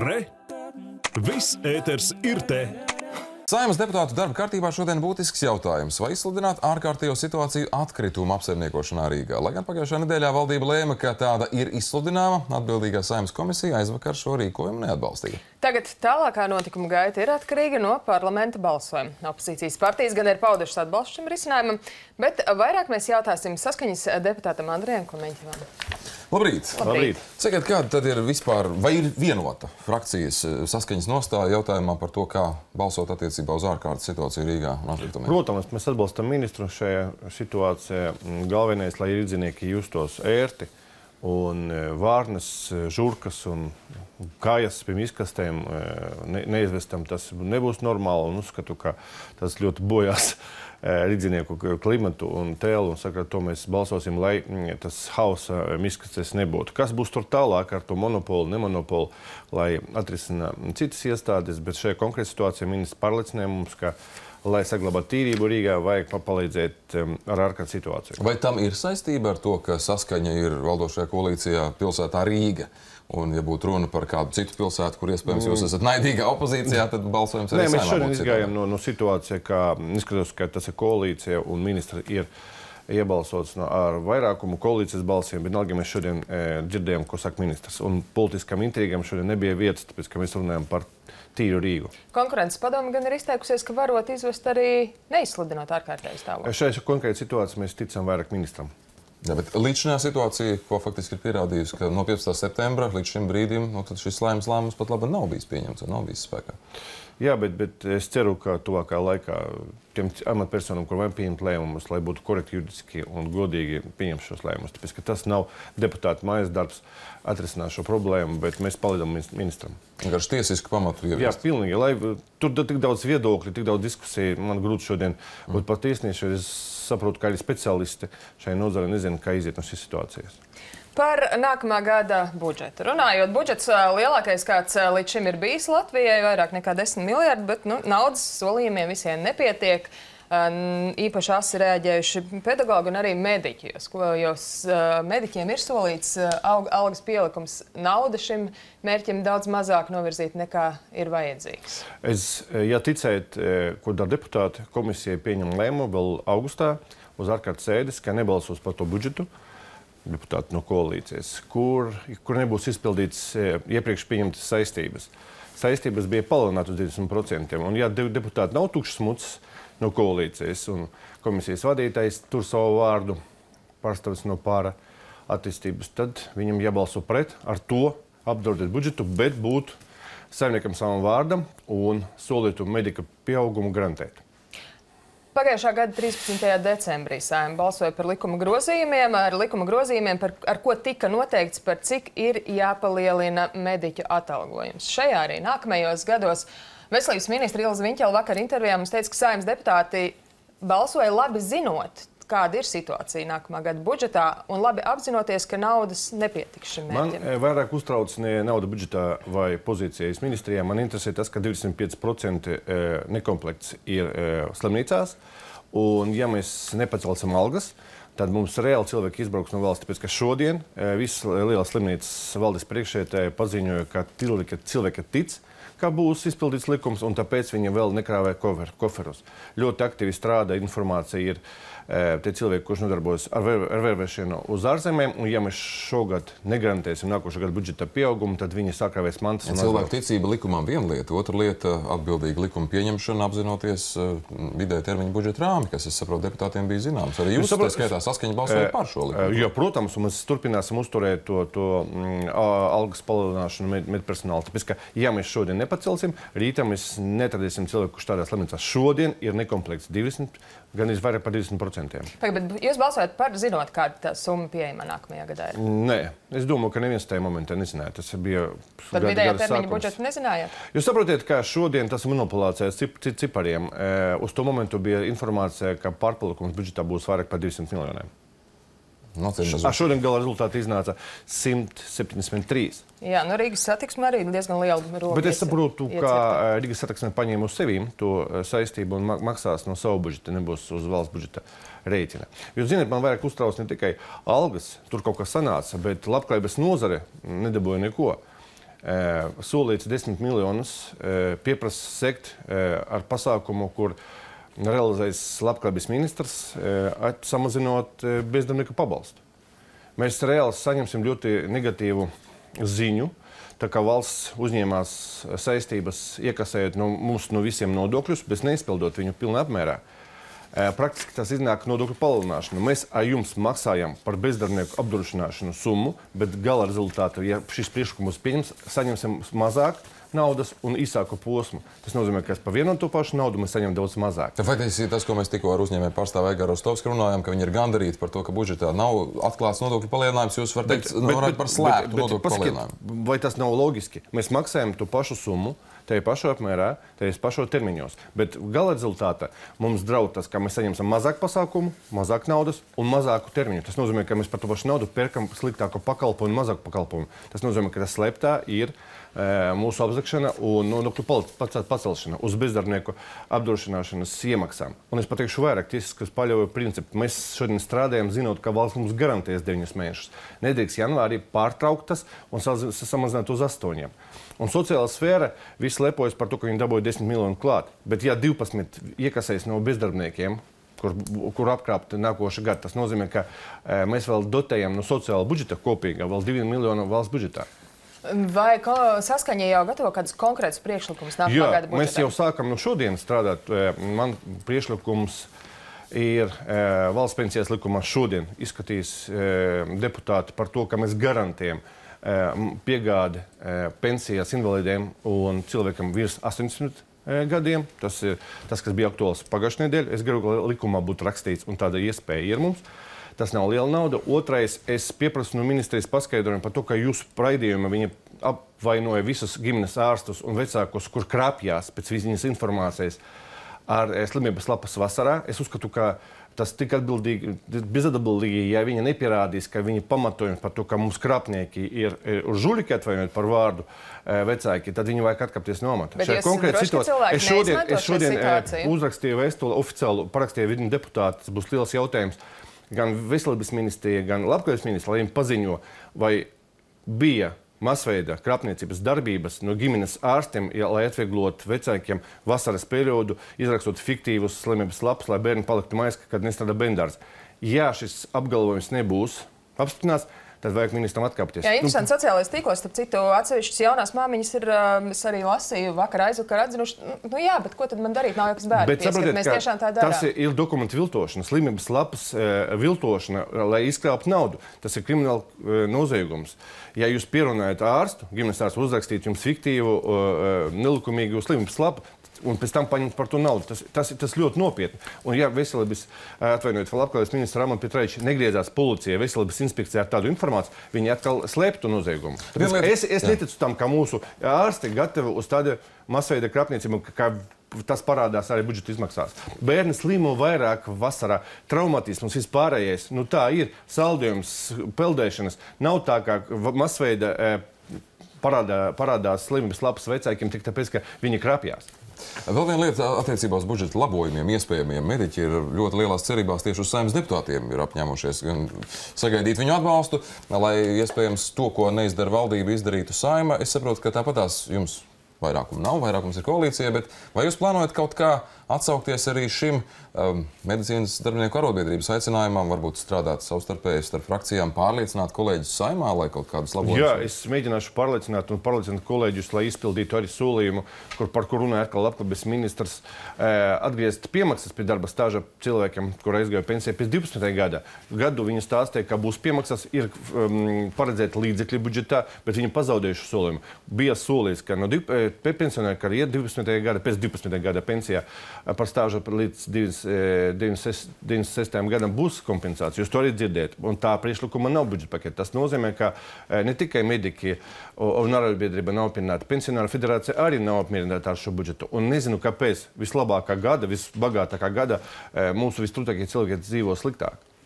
Re! Viss ēters ir te! Saimas deputātu darba kārtībā šodien būtisks jautājums, vai izsludināt ārkārtējo situāciju atkritumu apsaimniekošanā Rīgā. Lai gan pagājušā nedēļā valdība lēma, ka tāda ir izsludināma, atbildīgā saimas komisija aizvakar šo rīkojumu neatbalstīja. Tagad tālākā notikuma gaita ir atkarīga no parlamenta balsojuma. Opozīcijas partijas gan ir paudušas atbalstu šim risinājumam, bet vairāk mēs jautāsim saskaņas deputātam Andrejam Klemeņķevam. Labrīt! Labrīt. Sakiet, kāda tad ir vispār, vai ir vienota frakcijas eh, saskaņas nostāja jautājumā par to, kā balsot attiecībā uz ārkārtas situāciju Rīgā un atkritumiem? Protams, mēs atbalstam ministru šajā situācijā. Galvenais, lai iedzinieki justos ērti un eh, vārnas, eh, žurkas un kājas pie izkastēm ne, neizvestam, tas nebūs normāli un uzskatu, ka tas ļoti bojās līdzinieku eh, klimatu un tēlu un saka, to mēs balsosim, lai mm, tas hausa eh, miskaces nebūtu. Kas būs tur tālāk ar to monopolu, nemonopolu, lai atrisina citas iestādes, bet šajā konkrēta situācijā ministrs pārliecināja mums, ka lai saglabātu tīrību Rīgā, vajag palīdzēt um, ar ārkārtas situāciju. Vai tam ir saistība ar to, ka saskaņa ir valdošajā koalīcijā pilsētā Rīga? Un, ja būtu runa par kādu citu pilsētu, kur iespējams jūs mm. esat naidīgā opozīcijā, tad balsojums arī saimā. Nē, mēs šodien izgājām no, no situācija, ka, neskatoties, mm, ka tas ir koalīcija un ministra ir uh, iebalsots no, ar vairākumu koalīcijas balsīm. Vienalga, mēs šodien e, dzirdējām, ko saka ministrs. Un politiskam intrigam šodien nebija vietas, tāpēc, ka mēs runājam par tīru Rīgu. Konkurences padome gan ir izteikusies, ka varot izvest arī neizsludinot ārkārtēju stāvokli. Šajā konkrētajā situācijā mēs ticam vairāk ministram. Ja, līdz šajā situācijā, ko faktiski ir pierādījusi, ka no 15. septembra līdz šim brīdim nu, šis laimes lēmums pat labi nav bijis pieņemts un nav bijis spēkā. Jā, bet, bet es ceru, ka tuvākā laikā tiem amatpersonām, kuriem ir pieņemti lēmumus, lai būtu korekti juridiski un godīgi pieņemt šos lēmumus. Tāpēc, ka tas nav deputāta mājas darbs atrisināt šo problēmu, bet mēs palīdzam ministram. Garš tiesiski pamatu ieviest. Jā, pilnīgi. Lai, tur ir tik daudz viedokļu, tik daudz diskusiju. Man grūti šodien mm. būt patiesnieši. Es saprotu, ka arī speciālisti šai nozarei nezinu, kā iziet no šīs situācijas. Par nākamā gada budžetu. Runājot, budžets lielākais, kāds līdz šim ir bijis Latvijai, vairāk nekā 10 miljardi, bet nu, naudas solījumiem visiem nepietiek. Īpaši asi rēģējuši pedagogi un arī mediķi, jo jūs mediķiem ir solīts algas pielikums nauda šim mērķim daudz mazāk novirzīt nekā ir vajadzīgs. Es, ja ticēt, ko dara deputāti, komisija pieņem lēmumu vēl augustā uz ārkārtas sēdes, ka nebalsos par to budžetu. Uh, deputāti no koalīcijas, kur, kur nebūs izpildīts e, iepriekš pieņemtas saistības. Saistības bija palielinātas uz 20%. Un, ja deputāti nav tukšs mucis no koalīcijas un komisijas vadītājs tur savu vārdu pārstāvis no pāra attīstības, tad viņam jābalso pret ar to apdraudēt budžetu, bet būt saimniekam savam vārdam un solītu medika pieaugumu garantēt. Pagājušā gada 13. decembrī saima balsoja par likuma grozījumiem, ar likuma grozījumiem, par, ar ko tika noteikts, par cik ir jāpalielina mediķa atalgojums. Šajā arī nākamajos gados veselības ministra Ilza Viņķela vakar intervijā mums teica, ka saimas deputāti balsoja labi zinot kāda ir situācija nākamā gada budžetā, un labi apzinoties, ka naudas nepietiks šim mērķim? Man eh, vairāk uztrauc ne nauda budžetā vai pozīcijas ministrijā. Man interesē tas, ka 25% eh, nekomplekts ir eh, slimnīcās, un ja mēs nepacelsim algas, tad mums reāli cilvēki izbrauks no valsts. Tāpēc, ka šodien visas lielās slimnīcas valdes priekšētāji paziņoja, ka cilvēki, cilvēki tic, cilvēki tic ka būs izpildīts likums, un tāpēc viņi vēl nekrāvē kofer, koferus. Ļoti aktīvi strādā informācija ir e, tie cilvēki, kurš nodarbojas ar, vēr, ar vērvēšanu uz ārzemēm, un ja mēs šogad negarantēsim nākošā gada budžeta pieaugumu, tad viņi sakrāvēs mantas. Un cilvēku ticība likumam viena lieta, otra lieta - atbildīga likuma pieņemšana, apzinoties e, vidē termiņa budžeta rāmi, kas, es saprotu, deputātiem bija zināms. Arī jūs, jūs saprot, tā skaitā saskaņa e, balsoja par šo likumu. Jā, protams, un mēs turpināsim uzturēt to, to m, mm, algas palielināšanu medpersonāla. Tāpēc, ka, ja mēs šodien nepacelsim. Rītā mēs netradīsim cilvēku, kurš tādā slimnīcā šodien ir nekomplekts 20, gan izvairāk par 20%. Pagad, bet jūs balsojat par zinot, kāda tā summa pieejama nākamajā gadā ir? Nē, es domāju, ka neviens tajā momentā nezināja. Tas bija Par gada, vidējā termiņa budžetu nezinājāt? Jūs saprotiet, ka šodien tas manipulācijas cip, cip, cipariem. E, uz to momentu bija informācija, ka pārpalikums budžetā būs vairāk par 200 miljoniem. Nu, šodien gala rezultāti iznāca 173. Jā, nu Rīgas satiksme arī diezgan liela roba. Bet es saprotu, iecirta. ka eh, Rīgas satiksme paņēma uz sevīm to eh, saistību un maksās no savu budžeta, nebūs uz valsts budžeta rēķina. Jūs zināt, man vairāk uztrauc ne tikai algas, tur kaut kas sanāca, bet labklājības nozare nedabūja neko. Eh, solīts 10 miljonus pieprasa sekt ar pasākumu, kur realizējis labklājības ministrs, eh, samazinot eh, bezdarbnieku pabalstu. Mēs reāli saņemsim ļoti negatīvu ziņu, tā kā valsts uzņēmās saistības, iekasējot no mums no visiem nodokļus, bet neizpildot viņu pilnā apmērā. Praktiski tas iznāk nodokļu palielināšana. Mēs ar jums maksājam par bezdarbnieku apdrošināšanu summu, bet gala rezultātā, ja šis priekšlikums pieņems, saņemsim mazāk naudas un īsāku posmu. Tas nozīmē, ka par vienu un to pašu naudu mēs saņemam daudz mazāk. Faktiski tas, ko mēs tikko ar uzņēmēju pārstāvu Egaru Stovsku runājām, ka viņi ir gandarīti par to, ka budžetā nav atklāts nodokļu palielinājums. Jūs varat teikt, bet, bet, par slēptu nodokļu palielinājumu. Vai tas nav logiski? Mēs maksājam to pašu summu tajā pašā apmērā, tajā pašā termiņos. Bet gala rezultātā mums draud tas, ka mēs saņemsim mazāk pasākumu, mazāk naudas un mazāku termiņu. Tas nozīmē, ka mēs par to pašu naudu pērkam sliktāku pakalpojumu, mazāku pakalpojumu. Tas nozīmē, ka tas slēptā ir uh, E, mūsu apzakšana un nodokļu nu, pacelšana uz bezdarbnieku apdrošināšanas iemaksām. Un es pateikšu vairāk tiesiskas paļauju principu. Mēs šodien strādājam, zinot, ka valsts mums garantēs 9 mēnešus. Nedrīkst janvārī pārtraukt tas un samazināt uz 8. Un sociālā sfēra viss lepojas par to, ka viņi dabūja 10 miljonu klāt. Bet, ja 12 iekasēs no bezdarbniekiem, kur, kur apkrāpt nākošu gadu, tas nozīmē, ka e, mēs vēl dotējam no sociāla budžeta kopīgā vēl 2 miljonu valsts budžetā. Vai ko, saskaņā jau gatavo kādas konkrētas priekšlikumas nākamā Jā, gada budžetā? Mēs jau sākam nu šodien strādāt. E, man priekšlikums ir e, valsts pensijas likumā šodien izskatīs e, deputāti par to, ka mēs garantējam piegādi pensijās invalidiem un cilvēkam virs 80 gadiem. Tas ir tas, kas bija aktuāls pagājušajā nedēļā. Es gribu, lai likumā būtu rakstīts, un tāda iespēja ir mums. Uh, Tas nav liela nauda. Otrais, es pieprasu no ministrijas paskaidrojumu par to, ka jūsu raidījuma viņa apvainoja visus ģimenes ārstus un vecākus, kur krāpjās pēc viņas informācijas ar eh, slimības lapas vasarā. Es uzskatu, ka tas tik atbildīgi, bezatbildīgi, ja viņi nepierādīs, ka viņi pamatojumi par to, ka mums krāpnieki ir uz žuļķi atvainojot par vārdu eh, vecāki, tad viņi vajag atkāpties no amata. Šajā konkrētā situācijā es šodien, es šodien eh, uzrakstīju vēstuli oficiālu, parakstīju viņu deputātu, tas būs liels jautājums gan veselības ministrija, gan labklājības ministrija, lai viņi paziņo, vai bija masveida krāpniecības darbības no ģimenes ārstiem, ja, lai atvieglotu vecākiem vasaras periodu, izrakstot fiktīvus slimības labs, lai bērni paliktu maiska, kad nestrādā bendārs. Ja šis apgalvojums nebūs apstiprināts, tad vajag ministram atkāpties. Jā, interesanti, nu, sociālais tīklos, starp citu, atsevišķas jaunās māmiņas ir, um, es arī lasīju vakar aizvakar atzinuši, nu, nu jā, bet ko tad man darīt, nav jau kas bērni, bet, pies, sapratiet, mēs tiešām tā darām. Tas ir, ir dokumentu viltošana, slimības lapas e, viltošana, lai izkrāptu naudu. Tas ir krimināla e, noziegums. Ja jūs pierunājat ārstu, ģimenes ārstu uzrakstīt jums fiktīvu, e, nelikumīgu slimības lapu, un pēc tam paņemt par to naudu. Tas, tas, tas ļoti nopietni. Un, ja veselības, eh, atvainojiet, labklājības ministra Ramona Petrēča negriezās policijai, veselības inspekcijai ar tādu informāciju, viņi atkal slēp to noziegumu. Tāpēc, es es jā. neticu tam, ka mūsu ārsti gatavi uz tādu masveida krāpniecību, kā tas parādās arī budžeta izmaksās. Bērni slimo vairāk vasarā, traumatisms vispārējais. Nu, tā ir saldējums, peldēšanas. Nav tā kā masveida eh, parādā, parādās slimības lapas vecākiem tik tāpēc, ka viņi krapjās. Vēl viena lieta attiecībā uz budžeta labojumiem, iespējamiem. Mediķi ir ļoti lielās cerībās tieši uz saimnes deputātiem. Ir apņēmušies sagaidīt viņu atbalstu, lai iespējams to, ko neizdara valdība, izdarītu saima. Es saprotu, ka tāpatās jums vairākumu nav, vairākums ir koalīcija, bet vai jūs plānojat kaut kādā atsaukties arī šim um, medicīnas darbinieku arotbiedrības aicinājumam, varbūt strādāt savstarpēji starp frakcijām, pārliecināt kolēģus saimā, lai kaut kādus labojumus? Jā, es mēģināšu pārliecināt un pārliecināt kolēģus, lai izpildītu arī solījumu, kur, par kur runāja atkal labklabības ministrs, e, atgriezt piemaksas pie darba stāža cilvēkiem, kur aizgāja pensijā pēc 12. gada. Gadu viņi stāstīja, ka būs piemaksas, ir um, paredzēti līdzekļi budžetā, bet viņi pazaudējuši solījumu. Bija solīts, ka no eh, pensionāri, kad ir 12. gada, pēc 12. gada pensijā, par stāžu līdz 96. Eh, gadam būs kompensācija. Jūs to arī dzirdēt. Un tā priekšlikuma nav budžeta paketa. Tas nozīmē, ka eh, ne tikai mediķi un arotbiedrība nav apmierināti, pensionāra federācija arī nav apmierināta ar šo budžetu. Un nezinu, kāpēc vislabākā gada, visbagātākā gada eh, mūsu vistrūtākie cilvēki dzīvo sliktāk.